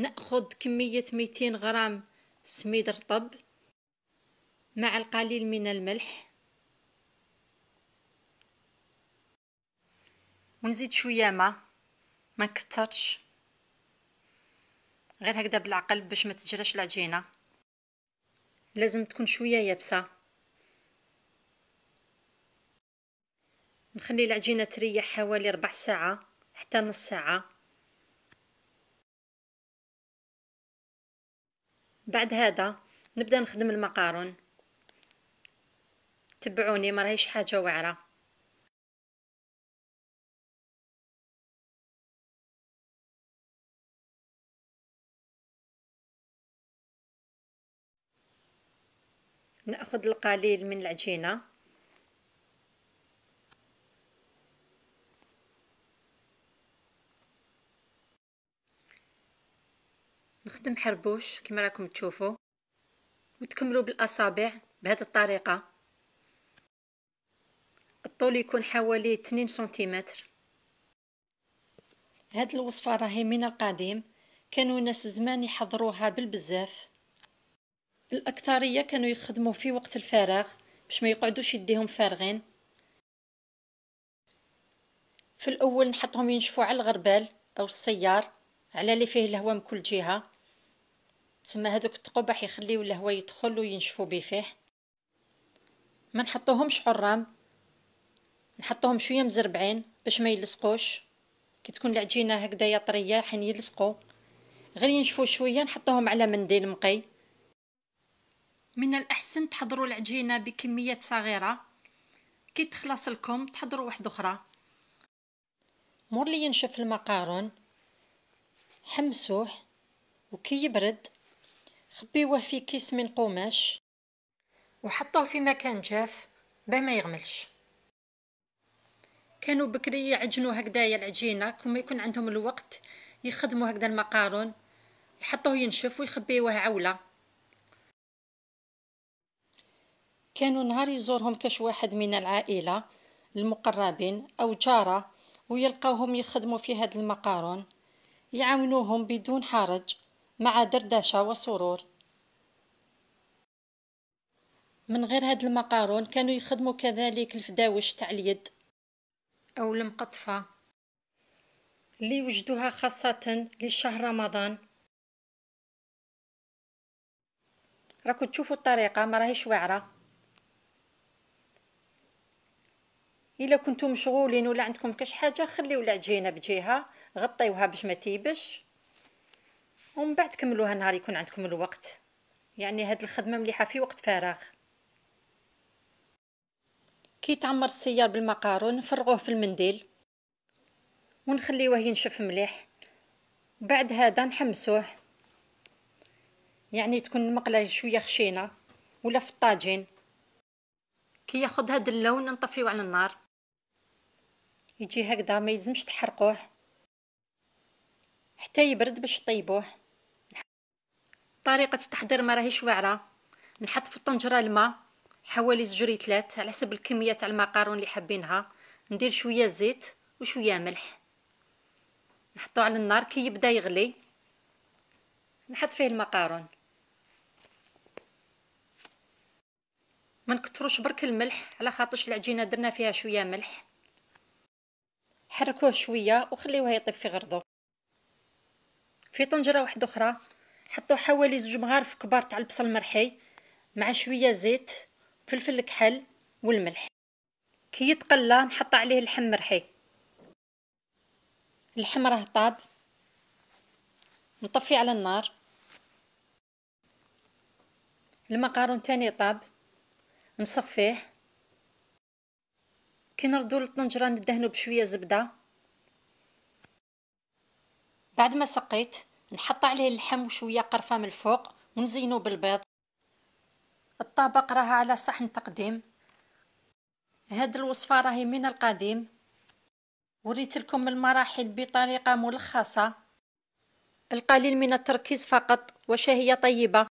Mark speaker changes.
Speaker 1: نأخذ كمية 200 غرام سميد رطب مع القليل من الملح ونزيد شوية ما ما كترش غير هكذا بالعقل باش ما تجراش العجينة لازم تكون شوية يابسة نخلي العجينة تريح حوالي ربع ساعة حتى نص ساعة بعد هذا نبدا نخدم المقارون تبعوني ما راهيش حاجه واعره ناخذ القليل من العجينه نخدم حربوش كما راكم تشوفوا وتكملوا بالاصابع بهذه الطريقه الطول يكون حوالي 2 سنتيمتر هاد الوصفه راهي من القديم كانوا الناس زمان يحضروها بالبزاف الاكثريه كانوا يخدموا في وقت الفراغ باش ما يقعدوش يديهم فارغين في الاول نحطهم ينشفوا على الغربال او السيار على اللي فيه الهواء من كل جهه تما هذوك التقبح يخليو الهواء يدخل وينشفوا بيه فيه ما نحطوهمش حرام نحطوهم شويه مزربعين باش ما يلصقوش كي تكون العجينه هكذايا طريه حين يلصقوا غير ينشفوا شويه نحطوهم على منديل مقي من الاحسن تحضروا العجينه بكميات صغيره كي تخلص لكم تحضروا واحده اخرى مور لي ينشف المقارون حمسوه وكي يبرد خبيوه في كيس من قماش وحطوه في مكان جاف باه ما يغملش كانوا بكري يعجنوا هكذايا العجينه كما يكون عندهم الوقت يخدموا هكذا المقارون يحطوه ينشف ويخبيوه عوله كانوا نهار يزورهم كاش واحد من العائله المقربين او جاره ويلقاوهم يخدموا في هذا المقارون يعاونوهم بدون حرج مع دردشة وسرور من غير هاد المقارون كانوا يخدموا كذلك الفداوش تاع اليد أو المقطفة اللي وجدوها خاصة لشهر رمضان راكو تشوفوا الطريقة ما راهيش واعرة الا كنتو مشغولين ولا عندكم كاش حاجه خليو العجينه بجهه غطيوها باش ما تيبش ومن بعد كملوها نهار يكون عندكم الوقت يعني هاد الخدمه مليحه في وقت فراغ كي تعمر السيار بالمقارون نفرغوه في المنديل ونخليوه ينشف مليح بعد هذا نحمسوه يعني تكون المقله شويه خشينه ولا في الطاجين كي ياخذ هذا اللون نطفيو على النار يجي هكذا ما يلزمش تحرقوه حتى يبرد باش طيبوه طريقه التحضير ما راهيش واعره نحط في الطنجره الماء حوالي تلات على حسب الكميه تاع المقارون اللي حابينها ندير شويه زيت وشويه ملح نحطو على النار كي يبدا يغلي نحط فيه المقارون ما نكتروش برك الملح على خاطرش العجينه درنا فيها شويه ملح حركوه شويه وخليوه يطيب في غرضو في طنجره واحده اخرى حطوا حوالي زوج مغارف كبار تاع البصل مرحي مع شويه زيت فلفل الكحل والملح كي يتقلى نحط عليه اللحم مرحي اللحم راه طاب نطفي على النار المقارون تاني طاب نصفيه كي نردو للطنجره ندهنو بشويه زبده بعد ما سقيت نحط عليه اللحم وشويه قرفه من الفوق ونزينو بالبيض الطبق راه على صحن تقديم هاد الوصفه راهي من القديم وريت لكم المراحل بطريقه ملخصه القليل من التركيز فقط وشهية طيبه